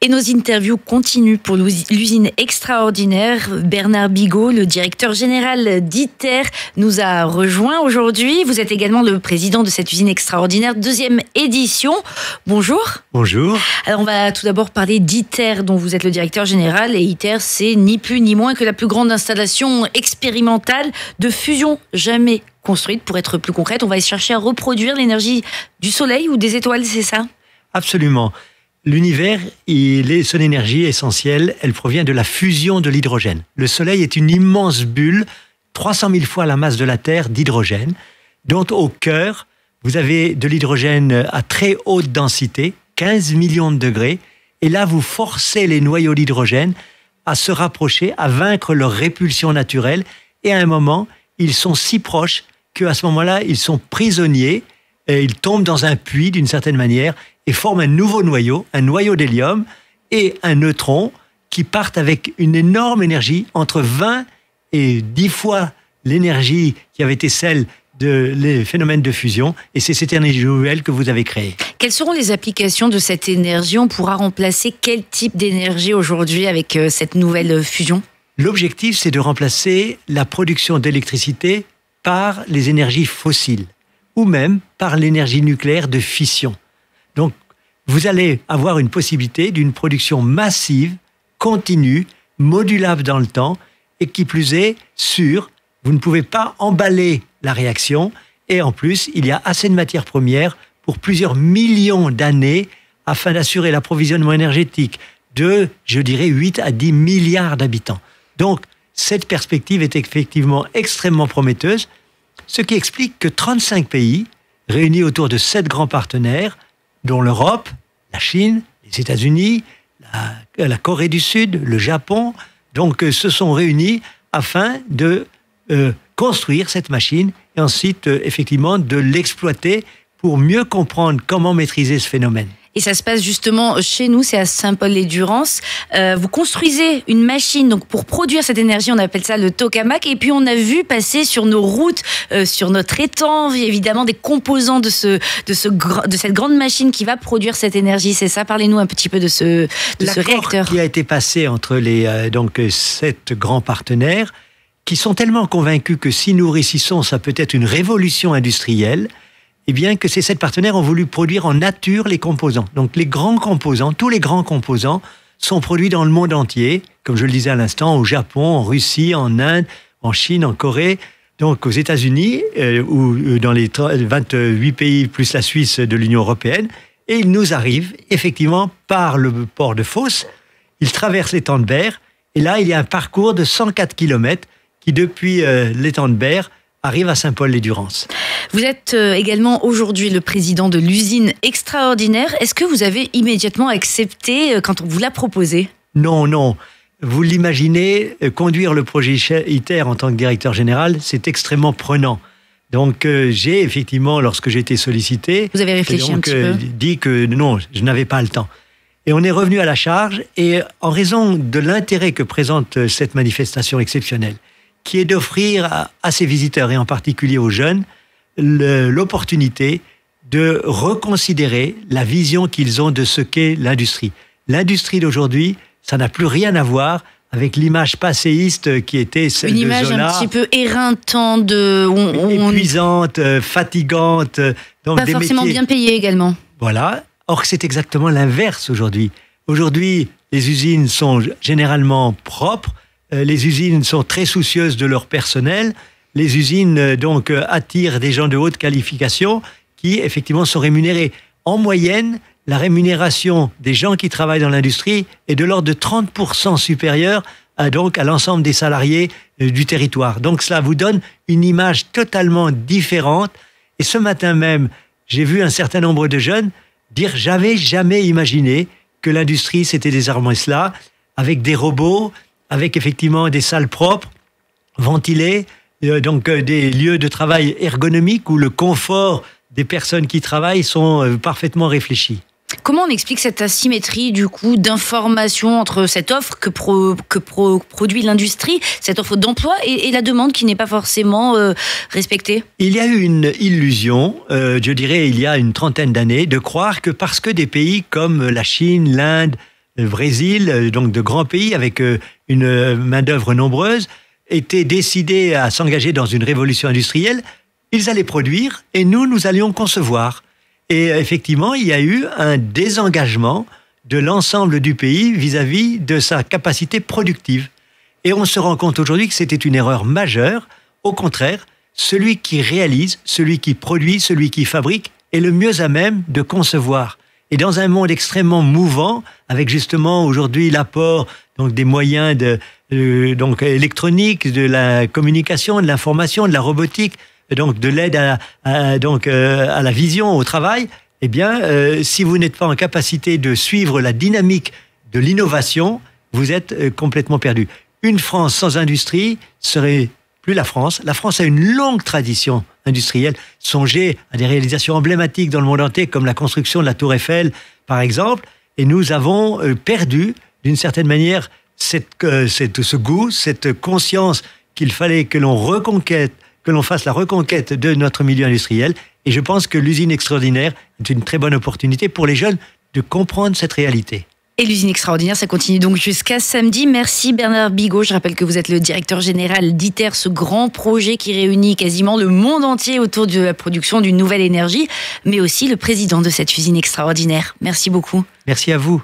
Et nos interviews continuent pour l'usine extraordinaire. Bernard Bigot, le directeur général d'ITER, nous a rejoint aujourd'hui. Vous êtes également le président de cette usine extraordinaire, deuxième édition. Bonjour. Bonjour. Alors, on va tout d'abord parler d'ITER, dont vous êtes le directeur général. Et ITER, c'est ni plus ni moins que la plus grande installation expérimentale de fusion jamais construite. Pour être plus concrète, on va chercher à reproduire l'énergie du soleil ou des étoiles, c'est ça Absolument. L'univers, son énergie essentielle, elle provient de la fusion de l'hydrogène. Le Soleil est une immense bulle, 300 000 fois la masse de la Terre d'hydrogène, dont au cœur, vous avez de l'hydrogène à très haute densité, 15 millions de degrés, et là, vous forcez les noyaux d'hydrogène à se rapprocher, à vaincre leur répulsion naturelle, et à un moment, ils sont si proches qu'à ce moment-là, ils sont prisonniers et il tombe dans un puits d'une certaine manière et forme un nouveau noyau, un noyau d'hélium et un neutron qui partent avec une énorme énergie, entre 20 et 10 fois l'énergie qui avait été celle de phénomènes de fusion. Et c'est cette énergie nouvelle que vous avez créée. Quelles seront les applications de cette énergie On pourra remplacer quel type d'énergie aujourd'hui avec euh, cette nouvelle euh, fusion L'objectif, c'est de remplacer la production d'électricité par les énergies fossiles ou même par l'énergie nucléaire de fission. Donc, vous allez avoir une possibilité d'une production massive, continue, modulable dans le temps, et qui plus est, sûre. Vous ne pouvez pas emballer la réaction, et en plus, il y a assez de matières premières pour plusieurs millions d'années afin d'assurer l'approvisionnement énergétique de, je dirais, 8 à 10 milliards d'habitants. Donc, cette perspective est effectivement extrêmement prometteuse ce qui explique que 35 pays, réunis autour de sept grands partenaires, dont l'Europe, la Chine, les États-Unis, la, Corée du Sud, le Japon, donc euh, se sont réunis afin de euh, construire cette machine et ensuite euh, effectivement de l'exploiter pour mieux comprendre comment maîtriser ce phénomène et ça se passe justement chez nous, c'est à Saint-Paul-les-Durance. Euh, vous construisez une machine donc pour produire cette énergie, on appelle ça le tokamak. Et puis on a vu passer sur nos routes, euh, sur notre étang, évidemment des composants de ce de cette grande machine qui va produire cette énergie. C'est ça. Parlez-nous un petit peu de ce de ce réacteur qui a été passé entre les euh, donc sept grands partenaires qui sont tellement convaincus que si nous réussissons, ça peut être une révolution industrielle. Et eh bien que ces sept partenaires ont voulu produire en nature les composants. Donc les grands composants, tous les grands composants sont produits dans le monde entier, comme je le disais à l'instant, au Japon, en Russie, en Inde, en Chine, en Corée, donc aux États-Unis, euh, ou euh, dans les 28 pays plus la Suisse de l'Union européenne. Et ils nous arrivent effectivement par le port de Fos, ils traversent l'étang de Berre, et là il y a un parcours de 104 km qui depuis euh, l'étang de Berre arrive à Saint-Paul-les-Durance. Vous êtes euh, également aujourd'hui le président de l'usine extraordinaire. Est-ce que vous avez immédiatement accepté euh, quand on vous l'a proposé Non, non. Vous l'imaginez, euh, conduire le projet ITER en tant que directeur général, c'est extrêmement prenant. Donc j'ai effectivement, lorsque j'ai été sollicité, vous avez réfléchi un petit dit que non, je n'avais pas le temps. Et on est revenu à la charge, et en raison de l'intérêt que présente cette manifestation exceptionnelle, qui est d'offrir à, ses visiteurs et en particulier aux jeunes l'opportunité de reconsidérer la vision qu'ils ont de ce qu'est l'industrie. L'industrie d'aujourd'hui, ça n'a plus rien à voir avec l'image passéiste qui était celle Une image un petit peu éreintante, de, épuisante, euh, fatigante. Euh, pas forcément bien payée également. Voilà. Or, c'est exactement l'inverse aujourd'hui. Aujourd'hui, les usines sont généralement propres, euh, les usines sont très soucieuses de leur personnel. Les usines euh, donc euh, attirent des gens de haute qualification qui effectivement sont rémunérés. En moyenne, la rémunération des gens qui travaillent dans l'industrie est de l'ordre de 30% supérieure à, donc à l'ensemble des salariés du territoire. Donc cela vous donne une image totalement différente. Et ce matin même, j'ai vu un certain nombre de jeunes dire j'avais jamais imaginé que l'industrie s'était et cela avec des robots, avec effectivement des salles propres, ventilées, euh, donc euh, des lieux de travail ergonomiques où le confort des personnes qui travaillent sont euh, parfaitement réfléchis. Comment on explique cette asymétrie du coup d'information entre cette offre que, que produit l'industrie, cette offre d'emploi et, la demande qui n'est pas forcément respectée Il y a eu une illusion, je dirais il y a une trentaine d'années, de croire que parce que des pays comme la Chine, l'Inde, euh, Brésil, euh, donc de grands pays avec euh, une main-d'œuvre nombreuse, étaient décidés à s'engager dans une révolution industrielle. Ils allaient produire et nous, nous allions concevoir. Et effectivement, il y a eu un désengagement de l'ensemble du pays vis à -vis de sa capacité productive. Et on se rend compte aujourd'hui que c'était une erreur majeure. Au contraire, celui qui réalise, celui qui produit, celui qui fabrique est le mieux à même de concevoir et dans un monde extrêmement mouvant, avec justement aujourd'hui l'apport donc des moyens de, euh, donc électroniques, de la communication, de l'information, de la robotique, donc de l'aide à, donc euh, à la vision, au travail, eh bien, euh, si vous n'êtes pas en capacité de suivre la dynamique de l'innovation, vous êtes complètement perdu. Une France sans industrie serait la France. La France a une longue tradition industrielle. Songez à des réalisations emblématiques dans le monde entier, comme la construction de la Tour Eiffel, par exemple. Et nous avons euh, perdu, d'une certaine manière, euh, cette, ce goût, cette conscience qu'il fallait que l'on reconquête, que l'on fasse la reconquête de notre milieu industriel. Et je pense que l'usine extraordinaire est une très bonne opportunité pour les jeunes de comprendre cette réalité. Et l'usine extraordinaire, ça continue donc jusqu'à samedi. Merci Bernard Bigot. Je rappelle que vous êtes le directeur général d'ITER, ce grand projet qui réunit quasiment le monde entier autour de la production d'une nouvelle énergie, mais aussi le président de cette usine extraordinaire. Merci beaucoup. Merci à vous.